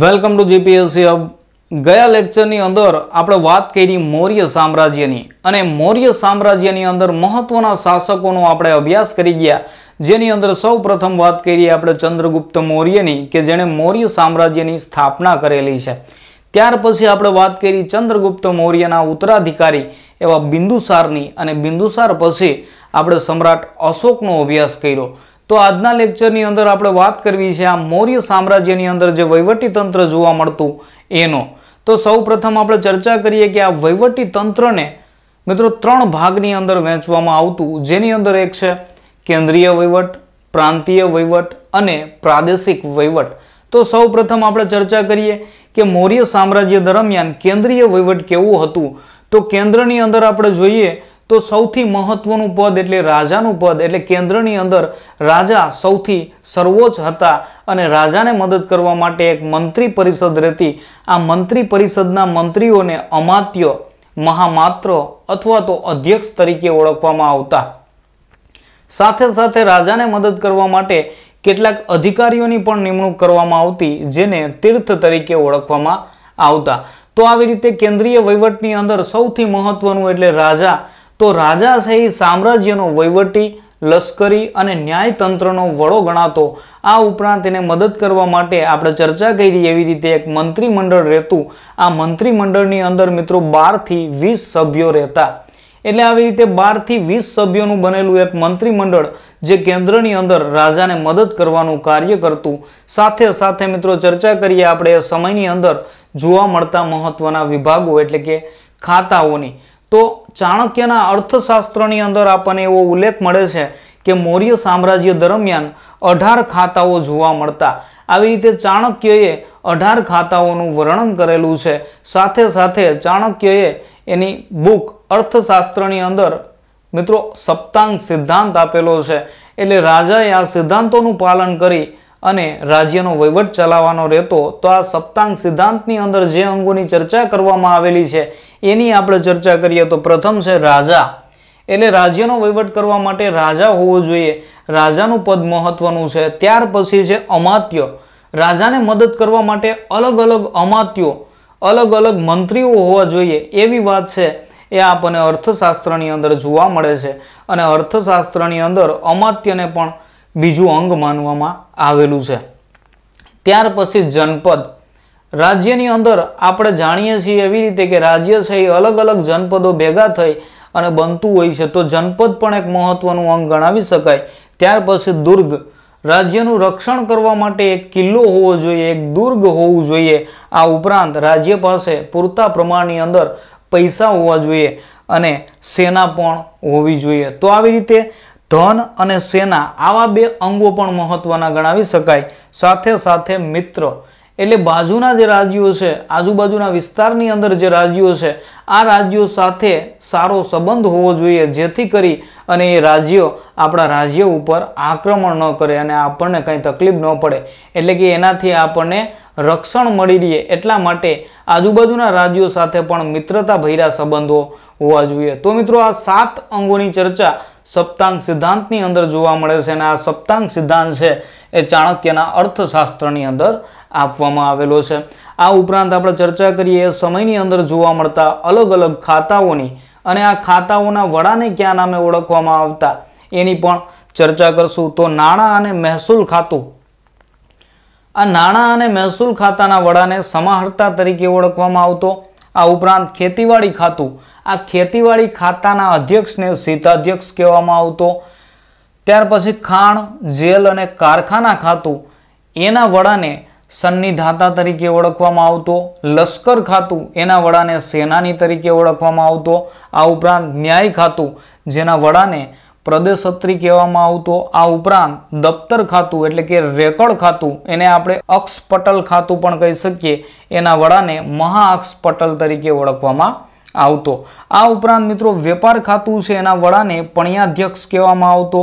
welcome to GPSC hub ગયા લેક્ચરની અંદર આપણે વાત કરી મૌર્ય સામ્રાજ્યની અને મૌર્ય સામ્રાજ્યની અંદર મહત્વના શાસકોનો આપણે અભ્યાસ કરી ગયા જેની અંદર સૌ વાત કરી આપણે ચંદ્રગુપ્ત મૌર્યની કે જેણે મૌર્ય સામ્રાજ્યની સ્થાપના કરેલી છે ત્યાર પછી આપણે વાત કરી ચંદ્રગુપ્ત મૌર્યના ઉત્તરાધિકારી એવા બિંદુસારની અને બિંદુસાર પછી આપણે સમ્રાટ અશોકનો અભ્યાસ કર્યો તો આજના લેક્ચરની અંદર આપણે વાત કરવી છે આ મૌર્ય સામ્રાજ્યની અંદર જે વહીવટીતંત્ર જોવા મળતું એનો તો સૌ આપણે ચર્ચા કરીએ કે આ વહીવટીતંત્રને મિત્રો ત્રણ ભાગની અંદર વહેંચવામાં આવતું જેની અંદર એક છે કેન્દ્રીય વહીવટ પ્રાંતીય વહીવટ અને પ્રાદેશિક વહીવટ તો સૌ આપણે ચર્ચા કરીએ કે મૌર્ય સામ્રાજ્ય દરમિયાન કેન્દ્રીય વહીવટ કેવું હતું તો કેન્દ્રની અંદર આપણે જોઈએ તો સૌથી મહત્વનું પદ એટલે રાજાનું પદ એટલે કેન્દ્રની અંદર રાજા સૌથી સર્વોચ્ચ હતા અને રાજાને મદદ કરવા માટે એક મંત્રી પરિષદ રહેતી આ મંત્રી પરિષદના મંત્રીઓને અમાત્ય મહામાત્ર અથવા તો અધ્યક્ષ તરીકે ઓળખવામાં આવતા સાથે સાથે રાજાને મદદ કરવા માટે કેટલાક અધિકારીઓની પણ નિમણૂક કરવામાં આવતી જેને તીર્થ તરીકે ઓળખવામાં આવતા તો આવી રીતે કેન્દ્રીય વહીવટની અંદર સૌથી મહત્વનું એટલે રાજા તો રાજાશાહી સામ્રાજ્યનો વહીવટી લશ્કરી અને ન્યાયતંત્રનો વડો ગણાતો આ ઉપરાંત તેને મદદ કરવા માટે આપણે ચર્ચા કરી એવી રીતે એક મંત્રીમંડળ રહેતું આ મંત્રીમંડળની અંદર મિત્રો બારથી વીસ સભ્યો રહેતા એટલે આવી રીતે બારથી વીસ સભ્યોનું બનેલું એક મંત્રીમંડળ જે કેન્દ્રની અંદર રાજાને મદદ કરવાનું કાર્ય કરતું સાથે સાથે મિત્રો ચર્ચા કરીએ આપણે એ સમયની અંદર જોવા મળતા મહત્વના વિભાગો એટલે કે ખાતાઓની તો ચાણક્યના અર્થશાસ્ત્રની અંદર આપણને એવો ઉલ્લેખ મળે છે કે મૌર્ય સામ્રાજ્ય દરમિયાન અઢાર ખાતાઓ જોવા મળતા આવી રીતે ચાણક્યએ અઢાર ખાતાઓનું વર્ણન કરેલું છે સાથે સાથે ચાણક્યએ એની બુક અર્થશાસ્ત્રની અંદર મિત્રો સપ્તાંગ સિદ્ધાંત આપેલો છે એટલે રાજાએ આ સિદ્ધાંતોનું પાલન કરી અને રાજ્યનો વહીવટ ચલાવવાનો રહેતો તો આ સપ્તાંગ સિદ્ધાંતની અંદર જે અંગોની ચર્ચા કરવામાં આવેલી છે એની આપણે ચર્ચા કરીએ તો પ્રથમ છે રાજા એટલે રાજ્યનો વહીવટ કરવા માટે રાજા હોવો જોઈએ રાજાનું પદ મહત્વનું છે ત્યાર પછી છે અમાત્ય રાજાને મદદ કરવા માટે અલગ અલગ અમાત્યો અલગ અલગ મંત્રીઓ હોવા જોઈએ એવી વાત છે એ આપણને અર્થશાસ્ત્રની અંદર જોવા મળે છે અને અર્થશાસ્ત્રની અંદર અમાત્યને પણ બીજું અંગ માનવામાં આવેલું છે ત્યાર પછી જનપદ રાજ્યની અંદર આપણે જાણીએ છીએ એવી રીતે કે રાજ્ય છે એ અલગ અલગ જનપદો ભેગા થઈ અને બનતું હોય છે તો જનપદ પણ એક મહત્વનું અંગ ગણાવી શકાય ત્યાર પછી દુર્ગ રાજ્યનું રક્ષણ કરવા માટે એક કિલ્લો હોવો જોઈએ એક દુર્ગ હોવું જોઈએ આ ઉપરાંત રાજ્ય પાસે પૂરતા પ્રમાણની અંદર પૈસા હોવા જોઈએ અને સેના પણ હોવી જોઈએ તો આવી રીતે ધન અને સેના આવા બે અંગો પણ મહત્વના ગણાવી શકાય સાથે સાથે મિત્ર એટલે બાજુના જે રાજ્યો છે આજુબાજુના વિસ્તારની અંદર જે રાજ્યો છે આ રાજ્યો સાથે સારો સંબંધ હોવો જોઈએ જેથી કરી અને એ રાજ્યો આપણા રાજ્ય ઉપર આક્રમણ ન કરે અને આપણને કંઈ તકલીફ ન પડે એટલે કે એનાથી આપણને રક્ષણ મળી રહીએ એટલા માટે આજુબાજુના રાજ્યો સાથે પણ મિત્રતા ભર્યા સંબંધો હોવા જોઈએ તો મિત્રો આ સાત અંગોની ચર્ચા સપ્તાંગ સિદ્ધાંતની અંદર જોવા મળે છે અને આ સપ્તાંગ સિદ્ધાંત છે એ ચાણક્યના અર્થશાસ્ત્રની અંદર આપવામાં આવેલો છે આ ઉપરાંત આપણે ચર્ચા કરીએ સમયની અંદર જોવા મળતા અલગ અલગ ખાતાઓની અને આ ખાતાઓના વડાને ક્યાં નામે ઓળખવામાં આવતા એની પણ ચર્ચા કરશું તો નાણાં અને મહેસૂલ ખાતું આ નાણાં અને મહેસૂલ ખાતાના વડાને સમાહર્તા તરીકે ઓળખવામાં આવતો આ ઉપરાંત ખેતીવાડી ખાતું આ ખેતીવાડી ખાતાના અધ્યક્ષને સીતાધ્યક્ષ કહેવામાં આવતો ત્યાર પછી ખાણ જેલ અને કારખાના ખાતું એના વડાને સન્નિધાતા તરીકે ઓળખવામાં આવતો લશ્કર ખાતું એના વડાને સેનાની તરીકે ઓળખવામાં આવતો આ ઉપરાંત ન્યાય ખાતું જેના વડાને પ્રદેશત્રી કહેવામાં આવતો આ ઉપરાંત દફતર ખાતું એટલે કે રેકોર્ડ ખાતું એને આપણે અક્ષપટલ ખાતું પણ કહી શકીએ એના વડાને મહાઅક્ષપટલ તરીકે ઓળખવામાં આવતો આ ઉપરાંત મિત્રો વેપાર ખાતું છે એના વડાને પણ્યાધ્યક્ષ કહેવામાં આવતો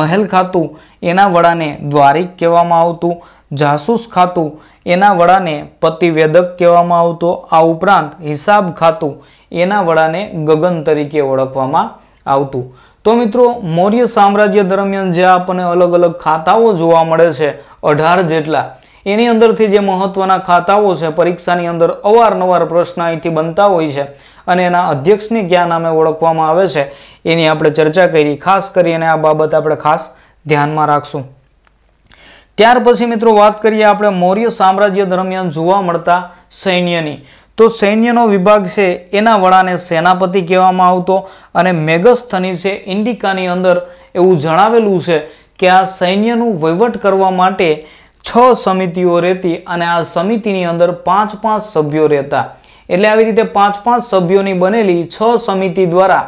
મહેલ ખાતું એના વડાને દ્વારિક કહેવામાં આવતું જાસૂસ ખાતું એના વડાને પતિવેદક કહેવામાં આવતો આ ઉપરાંત હિસાબ ખાતું એના વડાને ગગન તરીકે ઓળખવામાં આવતું તો મિત્રો મૌર્ય સામ્રાજ્ય દરમિયાન જે આપણને અલગ અલગ ખાતાઓ જોવા મળે છે અઢાર જેટલા એની અંદરથી જે મહત્વના ખાતાઓ છે પરીક્ષાની અંદર અવારનવાર પ્રશ્ન અહીંથી બનતા હોય છે અને એના અધ્યક્ષને ક્યાં નામે ઓળખવામાં આવે છે એની આપણે ચર્ચા કરી ખાસ કરીને આ બાબત આપણે ખાસ ધ્યાનમાં રાખશું ત્યાર પછી મિત્રો વાત કરીએ આપણે મૌર્ય સામ્રાજ્ય દરમિયાન જોવા મળતા સૈન્યની તો સૈન્યનો વિભાગ છે એના વડાને સેનાપતિ કહેવામાં આવતો અને મેગસ્થની છે ઇન્ડિકાની અંદર એવું જણાવેલું છે કે આ સૈન્યનું વહીવટ કરવા માટે છ સમિતિઓ રહેતી અને આ સમિતિની અંદર પાંચ પાંચ સભ્યો રહેતા એટલે આવી રીતે પાંચ પાંચ સભ્યોની બનેલી છ સમિતિ દ્વારા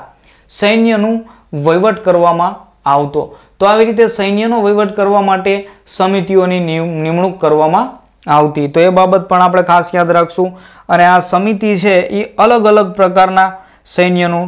સૈન્યનું વહીવટ કરવામાં આવતો તો આવી રીતે સૈન્યનો વહીવટ કરવા માટે સમિતિઓની નિમણૂક કરવામાં આવતી તો એ બાબત પણ આપણે ખાસ યાદ રાખશું અને આ સમિતિ છે એ અલગ અલગ પ્રકારના સૈન્યનું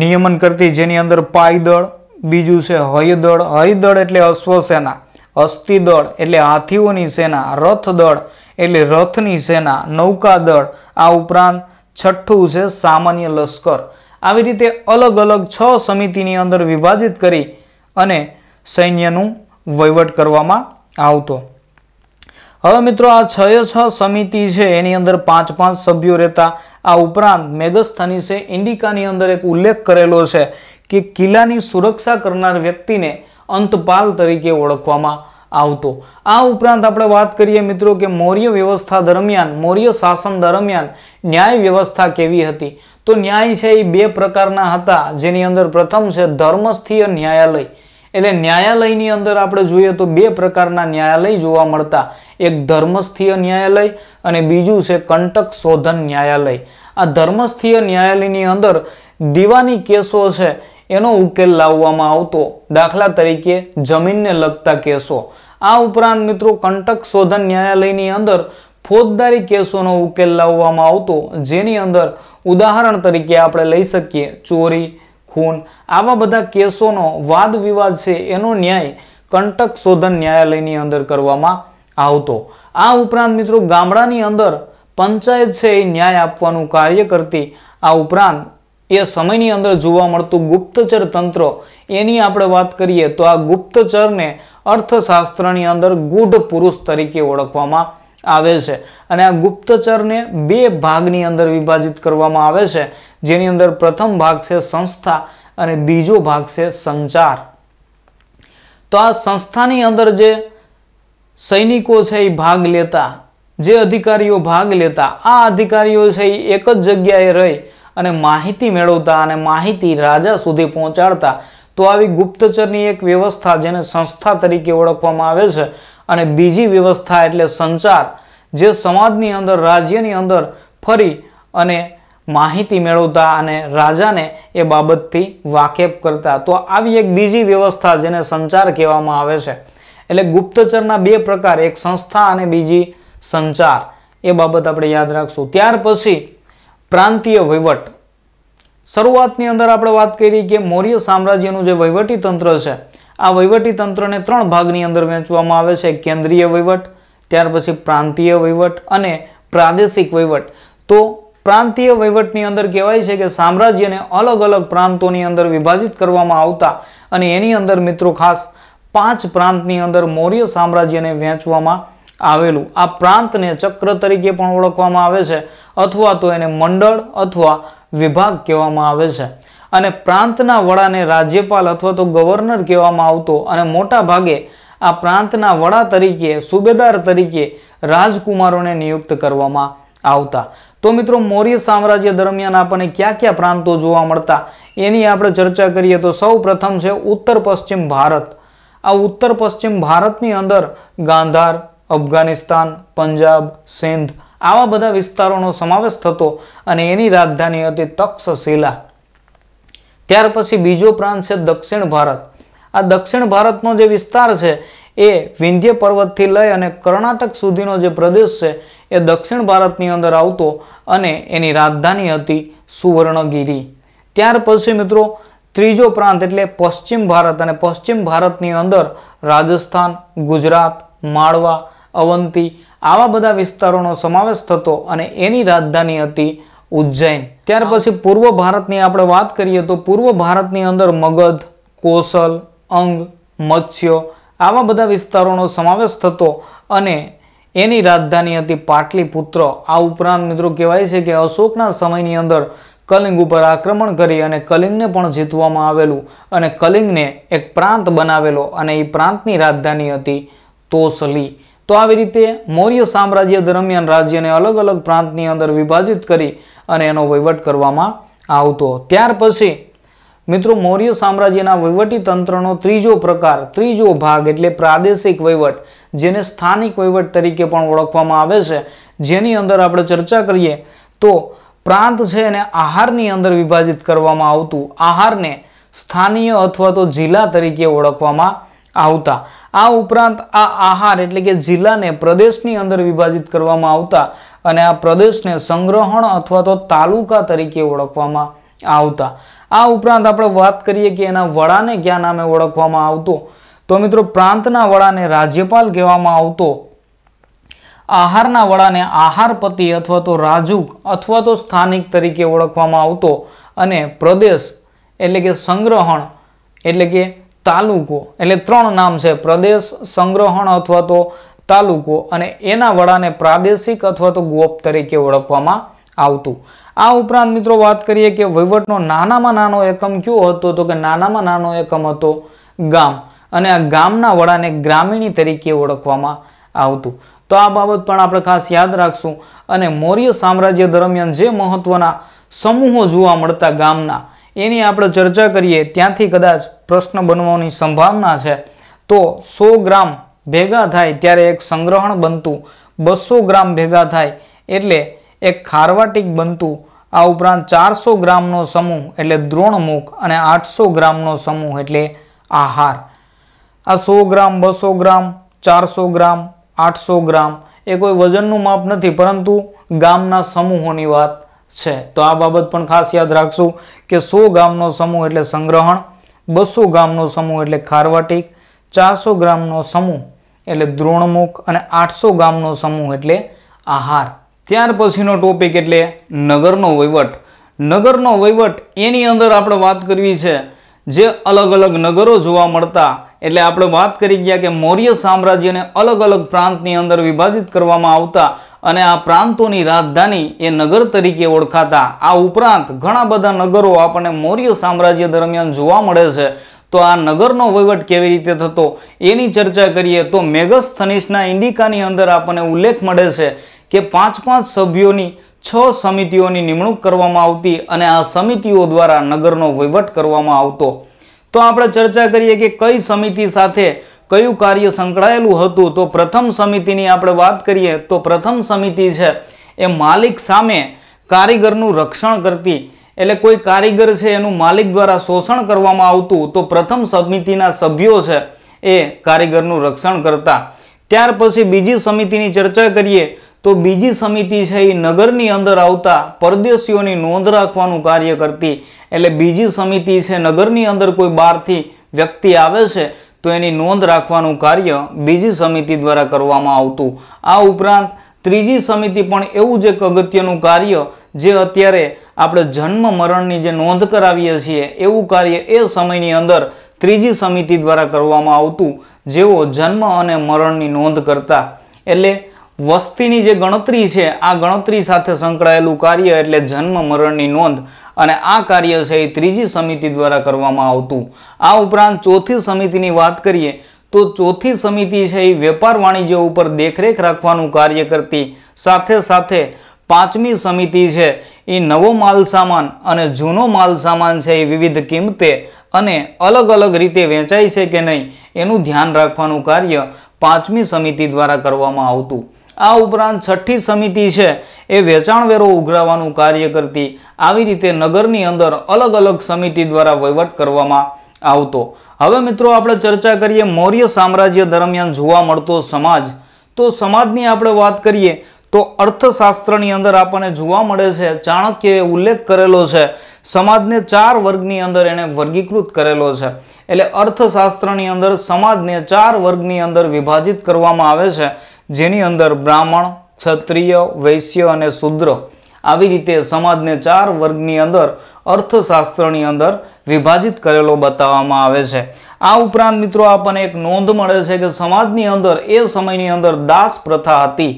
નિયમન કરતી જેની અંદર પાયદળ બીજું છે હયદળ હયદળ એટલે અશ્વસેના અસ્થિદળ એટલે હાથીઓની સેના રથદળ એટલે રથની સેના નૌકાદળ આ ઉપરાંત છઠ્ઠું છે સામાન્ય લશ્કર આવી રીતે અલગ અલગ છ સમિતિની અંદર વિભાજિત કરી અને સૈન્યનું વહીવટ કરવામાં આવતો હવે મિત્રો આ છ છ સમિતિ છે એની અંદર પાંચ પાંચ સભ્યો રહેતા આ ઉપરાંત મેગસ્થનીસે ઇન્ડિકાની અંદર એક ઉલ્લેખ કરેલો છે કે કિલ્લાની સુરક્ષા કરનાર વ્યક્તિને અંતપાલ તરીકે ઓળખવામાં આવતો આ ઉપરાંત આપણે વાત કરીએ મિત્રો કે મૌર્ય વ્યવસ્થા દરમિયાન મૌર્ય શાસન દરમિયાન ન્યાય વ્યવસ્થા કેવી હતી તો ન્યાય છે એ બે પ્રકારના હતા જેની અંદર પ્રથમ છે ધર્મસ્થિય ન્યાયાલય એટલે ન્યાયાલયની અંદર આપણે જોઈએ તો બે પ્રકારના ન્યાયાલય જોવા મળતા એક ધર્મસ્થીય ન્યાયાલય અને બીજું છે કંટક શોધન ન્યાયાલય આ ધર્મસ્થીય ન્યાયાલયની અંદર દીવાની કેસો છે એનો ઉકેલ લાવવામાં આવતો દાખલા તરીકે જમીનને લગતા કેસો આ ઉપરાંત મિત્રો કંટક શોધન ન્યાયાલયની અંદર ફોજદારી કેસોનો ઉકેલ લાવવામાં આવતો જેની અંદર ઉદાહરણ તરીકે આપણે લઈ શકીએ ચોરી ખૂન આવા બધા કેસોનો વાદ વિવાદ છે એનો ન્યાય કંટક શોધન ન્યાયાલયની અંદર કરવામાં આવતો આ ઉપરાંત મિત્રો ગામડાની અંદર પંચાયત છે એ ન્યાય આપવાનું કાર્ય કરતી આ ઉપરાંત એ સમયની અંદર જોવા મળતું ગુપ્તચર તંત્ર એની આપણે વાત કરીએ તો આ ગુપ્તચરને અર્થશાસ્ત્રની અંદર ગૂઢ પુરુષ તરીકે ઓળખવામાં આવે છે અને આ ગુપ્તચરને બે ભાગની અંદર વિભાજિત કરવામાં આવે છે જેની અંદર પ્રથમ ભાગ છે સંસ્થા અને બીજો ભાગ છે સંચાર તો આ સંસ્થાની અંદર જે સૈનિકો છે એ ભાગ લેતા જે અધિકારીઓ ભાગ લેતા આ અધિકારીઓ છે એ એક જ જગ્યાએ રહી અને માહિતી મેળવતા અને માહિતી રાજા સુધી પહોંચાડતા તો આવી ગુપ્તચરની એક વ્યવસ્થા જેને સંસ્થા તરીકે ઓળખવામાં આવે છે અને બીજી વ્યવસ્થા એટલે સંચાર જે સમાજની અંદર રાજ્યની અંદર ફરી અને માહિતી મેળવતા અને રાજાને એ બાબતથી વાકેફ કરતા તો આવી એક બીજી વ્યવસ્થા જેને સંચાર કહેવામાં આવે છે એટલે ગુપ્તચરના બે પ્રકાર એક સંસ્થા અને બીજી સંચાર એ બાબત આપણે યાદ રાખશું ત્યાર પછી પ્રાંતીય વહીવટ શરૂઆતની અંદર આપણે વાત કરી કે મૌર્ય સામ્રાજ્યનું જે વહીવટી તંત્ર છે આ વહીવટી તંત્રને ત્રણ ભાગની અંદર વહેંચવામાં આવે છે કેન્દ્રીય વહીવટ ત્યાર પછી પ્રાંતીય વહીવટ અને પ્રાદેશિક વહીવટ તો પ્રાંતીય વહીવટની અંદર કહેવાય છે કે સામ્રાજ્યને અલગ અલગ પ્રાંતોની અંદર વિભાજિત કરવામાં આવતા અને એની અંદર મિત્રો ખાસ પાંચ પ્રાંતની અંદર મૌર્ય સામ્રાજ્યને વહેંચવામાં આવેલું આ પ્રાંતને ચક્ર તરીકે પણ ઓળખવામાં આવે છે અથવા તો એને મંડળ અથવા વિભાગ કહેવામાં આવે છે અને પ્રાંતના વડાને રાજ્યપાલ અથવા તો ગવર્નર કહેવામાં આવતો અને મોટા ભાગે આ પ્રાંતના વડા તરીકે સુબેદાર તરીકે રાજકુમારોને નિયુક્ત કરવામાં આવતા તો મિત્રો મૌર્ય સામ્રાજ્ય દરમિયાન આપણને કયા કયા પ્રાંતો જોવા મળતા એની આપણે ચર્ચા કરીએ તો સૌ પ્રથમ છે ઉત્તર પશ્ચિમ ભારત આ ઉત્તર પશ્ચિમ ભારતની અંદર ગાંધાર અફઘાનિસ્તાન પંજાબ સિંધ આવા બધા વિસ્તારોનો સમાવેશ થતો અને એની રાજધાની હતી તક્ષશિલા ત્યાર પછી બીજો પ્રાંત છે દક્ષિણ ભારત આ દક્ષિણ ભારતનો જે વિસ્તાર છે એ વિંધ્ય પર્વતથી લઈ અને કર્ણાટક સુધીનો જે પ્રદેશ છે એ દક્ષિણ ભારતની અંદર આવતો અને એની રાજધાની હતી સુવર્ણગીરી ત્યાર પછી મિત્રો ત્રીજો પ્રાંત એટલે પશ્ચિમ ભારત અને પશ્ચિમ ભારતની અંદર રાજસ્થાન ગુજરાત માળવા અવંતી આવા બધા વિસ્તારોનો સમાવેશ થતો અને એની રાજધાની હતી ઉજ્જૈન ત્યાર પછી પૂર્વ ભારતની આપણે વાત કરીએ તો પૂર્વ ભારતની અંદર મગધ કોસલ અંગ મત્સ્ય આવા બધા વિસ્તારોનો સમાવેશ થતો અને એની રાજધાની હતી પાટલીપુત્ર આ ઉપરાંત મિત્રો કહેવાય છે કે અશોકના સમયની અંદર કલિંગ ઉપર આક્રમણ કરી અને કલિંગને પણ જીતવામાં આવેલું અને કલિંગને એક પ્રાંત બનાવેલો અને એ પ્રાંતની રાજધાની હતી તોસલી તો આવી રીતે મૌર્ય સામ્રાજ્ય દરમિયાન રાજ્યને અલગ અલગ પ્રાંતની અંદર વિભાજિત કરી અને એનો વહીવટ કરવામાં આવતો ત્યાર પછી મિત્રો મૌર્ય સામ્રાજ્યના વહીવટી તંત્રનો ત્રીજો પ્રકાર ત્રીજો ભાગ એટલે પ્રાદેશિક વહીવટ જેને સ્થાનિક વહીવટ તરીકે પણ ઓળખવામાં આવે છે જેની અંદર આપણે ચર્ચા કરીએ તો પ્રાંત છે એને આહારની અંદર વિભાજિત કરવામાં આવતું આહારને સ્થાનીય અથવા તો જિલ્લા તરીકે ઓળખવામાં આવતા આ ઉપરાંત આ આહાર એટલે કે જિલ્લાને પ્રદેશની અંદર વિભાજિત કરવામાં આવતા અને આ પ્રદેશને સંગ્રહણ અથવા તો તાલુકા તરીકે ઓળખવામાં આવતા આ ઉપરાંત આપણે વાત કરીએ કે એના વડાને ક્યાં નામે ઓળખવામાં આવતો તો મિત્રો પ્રાંતના વડાને રાજ્યપાલ કહેવામાં આવતો આહારના વડાને આહારપતિ અથવા તો રાજુક અથવા તો સ્થાનિક તરીકે ઓળખવામાં આવતો અને પ્રદેશ એટલે કે સંગ્રહણ એટલે કે તાલુકો એટલે ત્રણ નામ છે પ્રદેશ સંગ્રહણ અથવા તો તાલુકો અને એના વડાને પ્રાદેશિક અથવા તો ગોપ તરીકે ઓળખવામાં આવતું આ ઉપરાંત મિત્રો વાત કરીએ કે વહીવટનો નાનામાં નાનો એકમ કયો હતો તો કે નાનામાં નાનો એકમ હતો ગામ અને આ ગામના વડાને ગ્રામીણી તરીકે ઓળખવામાં આવતું તો આ બાબત પણ આપણે ખાસ યાદ રાખશું અને મૌર્ય સામ્રાજ્ય દરમિયાન જે મહત્વના સમૂહો જોવા મળતા ગામના એની આપણે ચર્ચા કરીએ ત્યાંથી કદાચ પ્રશ્ન બનવાની સંભાવના છે તો સો ગ્રામ ભેગા થાય ત્યારે એક સંગ્રહણ બનતું બસો ગ્રામ ભેગા થાય એટલે એક ખારવાટીક બનતું આ ઉપરાંત ચારસો ગ્રામનો સમૂહ એટલે દ્રોણમુખ અને આઠસો ગ્રામનો સમૂહ એટલે આહાર આ સો ગ્રામ બસો ગ્રામ ચારસો ગ્રામ આઠસો ગ્રામ એ કોઈ વજનનું માપ નથી પરંતુ ગામના સમૂહોની વાત છે તો આ બાબત પણ ખાસ યાદ રાખશું કે સો ગામનો સમૂહ એટલે સંગ્રહણ બસો ગામનો સમૂહ એટલે ખારવાટીક ચારસો ગ્રામનો સમૂહ એટલે દ્રોણમુખ અને આઠસો ગ્રામનો સમૂહ એટલે આહાર ત્યાર પછીનો ટોપિક એટલે નગરનો વહીવટ નગરનો વહીવટ એની અંદર આપણે વાત કરવી છે જે અલગ અલગ નગરો જોવા મળતા એટલે આપણે વાત કરી ગયા કે મૌર્ય સામ્રાજ્યને અલગ અલગ પ્રાંતની અંદર વિભાજિત કરવામાં આવતા અને આ પ્રાંતોની રાજધાની એ નગર તરીકે ઓળખાતા આ ઉપરાંત ઘણા બધા નગરો આપણને મૌર્ય સામ્રાજ્ય દરમિયાન જોવા મળે છે તો આ નગરનો વહીવટ કેવી રીતે થતો એની ચર્ચા કરીએ તો મેગસ્થનીસના ઇન્ડિકાની અંદર આપણને ઉલ્લેખ મળે છે કે પાંચ પાંચ સભ્યોની છ સમિતિઓની નિમણૂક કરવામાં આવતી અને આ સમિતિઓ દ્વારા નગરનો વહીવટ કરવામાં આવતો તો આપણે ચર્ચા કરીએ કે કઈ સમિતિ સાથે કયું કાર્ય સંકળાયેલું હતું તો પ્રથમ સમિતિની આપણે વાત કરીએ તો પ્રથમ સમિતિ છે એ માલિક સામે કારીગરનું રક્ષણ કરતી એટલે કોઈ કારીગર છે એનું માલિક દ્વારા શોષણ કરવામાં આવતું તો પ્રથમ સમિતિના સભ્યો છે એ કારીગરનું રક્ષણ કરતા ત્યાર પછી બીજી સમિતિની ચર્ચા કરીએ તો બીજી સમિતિ છે એ નગરની અંદર આવતા પરદેશીઓની નોંધ રાખવાનું કાર્ય કરતી એટલે બીજી સમિતિ છે નગરની અંદર કોઈ બહારથી વ્યક્તિ આવે છે તો એની નોંધ રાખવાનું કાર્ય બીજી સમિતિ દ્વારા કરવામાં આવતું આ ઉપરાંત ત્રીજી સમિતિ પણ એવું જ એક અગત્યનું કાર્ય જે અત્યારે આપણે જન્મ મરણની જે નોંધ કરાવીએ છીએ એવું કાર્ય એ સમયની અંદર ત્રીજી સમિતિ દ્વારા કરવામાં આવતું જેઓ જન્મ અને મરણની નોંધ કરતા એટલે વસ્તીની જે ગણતરી છે આ ગણતરી સાથે સંકળાયેલું કાર્ય એટલે જન્મ મરણની નોંધ અને આ કાર્ય છે એ ત્રીજી સમિતિ દ્વારા કરવામાં આવતું આ ઉપરાંત ચોથી સમિતિની વાત કરીએ તો ચોથી સમિતિ છે એ વેપાર વાણિજ્ય ઉપર દેખરેખ રાખવાનું કાર્ય કરતી સાથે સાથે પાંચમી સમિતિ છે એ નવો માલસામાન અને જૂનો માલસામાન છે એ વિવિધ કિંમતે અને અલગ અલગ રીતે વેચાય છે કે નહીં એનું ધ્યાન રાખવાનું કાર્ય પાંચમી સમિતિ દ્વારા કરવામાં આવતું આ ઉપરાંત છઠ્ઠી સમિતિ છે એ વેચાણવેરો ઉઘરાવવાનું કાર્ય કરતી આવી રીતે નગરની અંદર અલગ અલગ સમિતિ દ્વારા વહીવટ કરવામાં આવતો હવે મિત્રો આપણે ચર્ચા કરીએ મૌર્ય સામ્રાજ્ય દરમિયાન જોવા મળતો સમાજ તો સમાજની આપણે વાત કરીએ તો અર્થશાસ્ત્રની અંદર આપણને જોવા મળે છે ચાણક્યએ ઉલ્લેખ કરેલો છે સમાજને ચાર વર્ગની અંદર એણે વર્ગીકૃત કરેલો છે એટલે અર્થશાસ્ત્રની અંદર સમાજને ચાર વર્ગની અંદર વિભાજિત કરવામાં આવે છે જેની અંદર બ્રાહ્મણ ક્ષત્રિય વૈશ્ય અને શુદ્ર આવી રીતે સમાજને ચાર વર્ગની અંદર અર્થશાસ્ત્રની અંદર વિભાજિત કરેલો બતાવવામાં આવે છે આ ઉપરાંત મિત્રો આપણને એક નોંધ મળે છે કે સમાજની અંદર એ સમયની અંદર દાસ પ્રથા હતી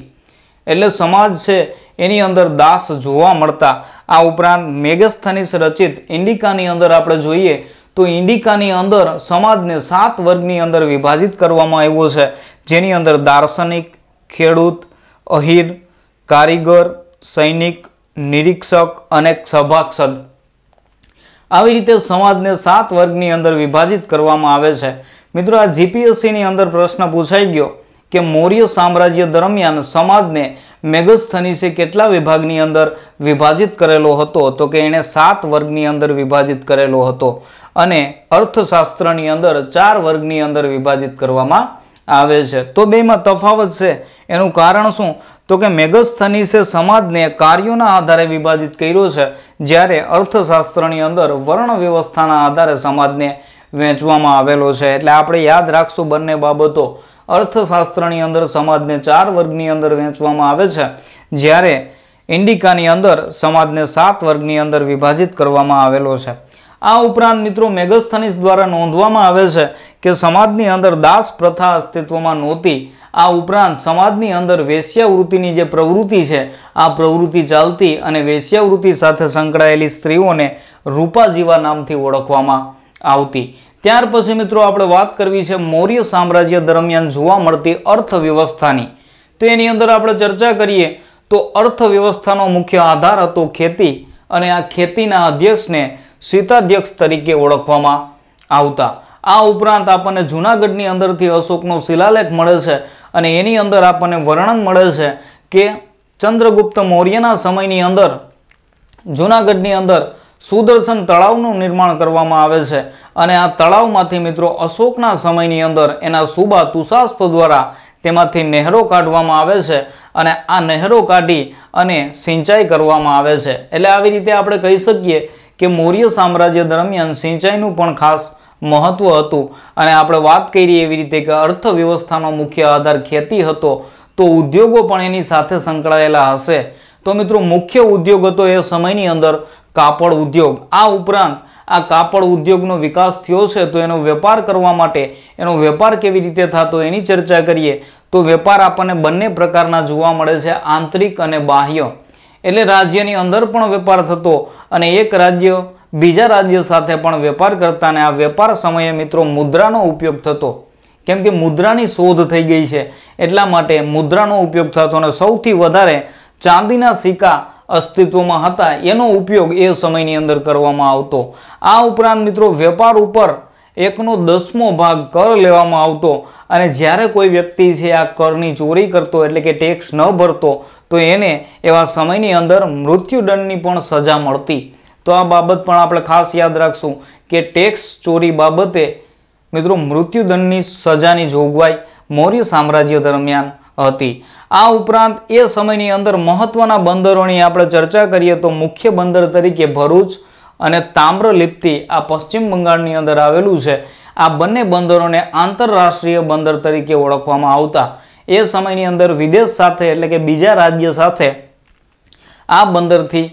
એટલે સમાજ છે એની અંદર દાસ જોવા મળતા આ ઉપરાંત મેગસ્થનીસ રચિત ઇન્ડિકાની અંદર આપણે જોઈએ તો ઇન્ડિકાની અંદર સમાજને સાત વર્ગની અંદર વિભાજિત કરવામાં આવ્યો છે જેની અંદર દાર્શનિક ખેડૂત અહીર કારીગર સૈનિક નિરીક્ષક અને સભાક્ષદ આવી રીતે સમાજને સાત વર્ગની અંદર વિભાજિત કરવામાં આવે છે મિત્રો આ જીપીએસસીની અંદર પ્રશ્ન પૂછાઈ ગયો કે મૌર્ય સામ્રાજ્ય દરમિયાન સમાજને મેગસ્થનીસે કેટલા વિભાગની અંદર વિભાજિત કરેલો હતો તો કે એણે સાત વર્ગની અંદર વિભાજિત કરેલો હતો અને અર્થશાસ્ત્રની અંદર ચાર વર્ગની અંદર વિભાજિત કરવામાં આવે છે તો બેમાં તફાવત છે એનું કારણ શું તો કે મેગસ્થનીસે સમાજને કાર્યોના આધારે વિભાજિત કર્યો છે જ્યારે અર્થશાસ્ત્રની અંદર વર્ણ વ્યવસ્થાના આધારે સમાજને વહેંચવામાં આવેલો છે એટલે આપણે યાદ રાખશું બંને બાબતો અર્થશાસ્ત્રની અંદર સમાજને ચાર વર્ગની અંદર વહેંચવામાં આવે છે જ્યારે ઇન્ડિકાની અંદર સમાજને સાત વર્ગની અંદર વિભાજિત કરવામાં આવેલો છે આ ઉપરાંત મિત્રો મેગસ્થનીસ દ્વારા નોંધવામાં આવે છે કે સમાજની અંદર દાસ પ્રથા અસ્તિત્વમાં નહોતી આ ઉપરાંત સમાજની અંદર વેશ્યાવૃત્તિની જે પ્રવૃત્તિ છે આ પ્રવૃત્તિ ચાલતી અને વેશ્યાવૃત્તિ સાથે સંકળાયેલી સ્ત્રીઓને રૂપા જીવા નામથી ઓળખવામાં આવતી ત્યાર પછી મિત્રો આપણે વાત કરવી છે મૌર્ય સામ્રાજ્ય દરમિયાન જોવા મળતી અર્થવ્યવસ્થાની તો એની અંદર આપણે ચર્ચા કરીએ તો અર્થવ્યવસ્થાનો મુખ્ય આધાર હતો ખેતી અને આ ખેતીના અધ્યક્ષને સીતાધ્યક્ષ તરીકે ઓળખવામાં આવતા આ ઉપરાંત આપણને જૂનાગઢની અંદરથી અશોકનો શિલાલેખ મળે છે અને એની અંદર આપણને વર્ણન મળે છે કે ચંદ્રગુપ્ત મૌર્યના સમયની અંદર જૂનાગઢની અંદર સુદર્શન તળાવનું નિર્માણ કરવામાં આવે છે અને આ તળાવમાંથી મિત્રો અશોકના સમયની અંદર એના સુબા તુષાસ્પ દ્વારા તેમાંથી નહેરો કાઢવામાં આવે છે અને આ નહેરો કાઢી અને સિંચાઈ કરવામાં આવે છે એટલે આવી રીતે આપણે કહી શકીએ કે મૌર્ય સામ્રાજ્ય દરમિયાન સિંચાઈનું પણ ખાસ મહત્વ હતું અને આપણે વાત કરીએ એવી રીતે કે અર્થવ્યવસ્થાનો મુખ્ય આધાર ખેતી હતો તો ઉદ્યોગો પણ એની સાથે સંકળાયેલા હશે તો મિત્રો મુખ્ય ઉદ્યોગ હતો એ સમયની અંદર કાપડ ઉદ્યોગ આ ઉપરાંત આ કાપડ ઉદ્યોગનો વિકાસ થયો છે તો એનો વેપાર કરવા માટે એનો વેપાર કેવી રીતે થતો એની ચર્ચા કરીએ તો વેપાર આપણને બંને પ્રકારના જોવા મળે છે આંતરિક અને બાહ્ય એટલે રાજ્યની અંદર પણ વેપાર થતો અને એક રાજ્ય બીજા રાજ્ય સાથે પણ વેપાર કરતાને આ વેપાર સમયે મિત્રો મુદ્રાનો ઉપયોગ થતો કેમ કે મુદ્રાની શોધ થઈ ગઈ છે એટલા માટે મુદ્રાનો ઉપયોગ થતો અને સૌથી વધારે ચાંદીના સિક્કા અસ્તિત્વમાં હતા એનો ઉપયોગ એ સમયની અંદર કરવામાં આવતો આ ઉપરાંત મિત્રો વેપાર ઉપર એકનો દસમો ભાગ કર લેવામાં આવતો અને જ્યારે કોઈ વ્યક્તિ છે આ કરની ચોરી કરતો એટલે કે ટેક્સ ન ભરતો તો એને એવા સમયની અંદર મૃત્યુદંડની પણ સજા મળતી તો આ બાબત પણ આપણે ખાસ યાદ રાખશું કે ટેક્સ ચોરી બાબતે મિત્રો મૃત્યુદંડની સજાની જોગવાઈ મૌર્ય સામ્રાજ્ય દરમિયાન હતી આ ઉપરાંત એ સમયની અંદર મહત્વના બંદરોની આપણે ચર્ચા કરીએ તો મુખ્ય બંદર તરીકે ભરૂચ અને તામ્રલિપ્તિ આ પશ્ચિમ બંગાળની અંદર આવેલું છે આ બંને બંદરોને આંતરરાષ્ટ્રીય બંદર તરીકે ઓળખવામાં આવતા એ સમયની અંદર વિદેશ સાથે એટલે કે બીજા રાજ્ય સાથે આ બંદરથી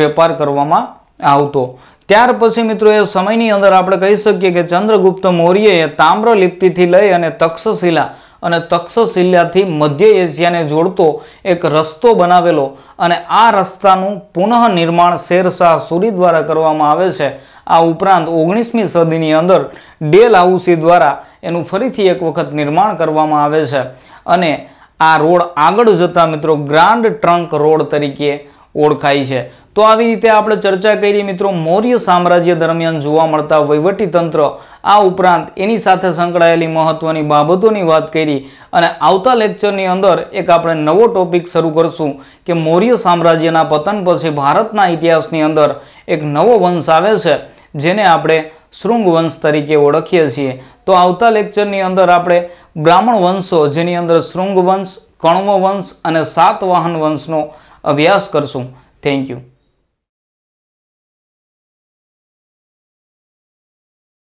વેપાર કરવામાં આવતો ત્યાર પછી મિત્રો એ સમયની અંદર આપણે કહી શકીએ કે ચંદ્રગુપ્ત મૌર્યએ તામ્રલિપ્તિથી લઈ અને તક્ષશિલા અને તક્ષશિલ્યાથી મધ્ય એશિયાને જોડતો એક રસ્તો બનાવેલો અને આ રસ્તાનું પુનઃનિર્માણ શેરશાહ સુરી દ્વારા કરવામાં આવે છે આ ઉપરાંત ઓગણીસમી સદીની અંદર ડેલ હાઉસી દ્વારા એનું ફરીથી એક વખત નિર્માણ કરવામાં આવે છે અને આ રોડ આગળ જતા મિત્રો ગ્રાન્ડ ટ્રંક રોડ તરીકે ઓળખાય છે તો આવી રીતે આપણે ચર્ચા કરી મિત્રો મૌર્ય સામ્રાજ્ય દરમિયાન જોવા મળતા વહીવટીતંત્ર આ ઉપરાંત એની સાથે સંકળાયેલી મહત્વની બાબતોની વાત કરી અને આવતા લેક્ચરની અંદર એક આપણે નવો ટોપિક શરૂ કરશું કે મૌર્ય સામ્રાજ્યના પતન પછી ભારતના ઇતિહાસની અંદર એક નવો વંશ આવે છે જેને આપણે શૃંગ વંશ તરીકે ઓળખીએ છીએ તો આવતા લેક્ચરની અંદર આપણે બ્રાહ્મણ વંશો જેની અંદર શૃંગ વંશ કણવ વંશ અને સાતવાહન વંશનો અભ્યાસ કરશું થેન્ક યુ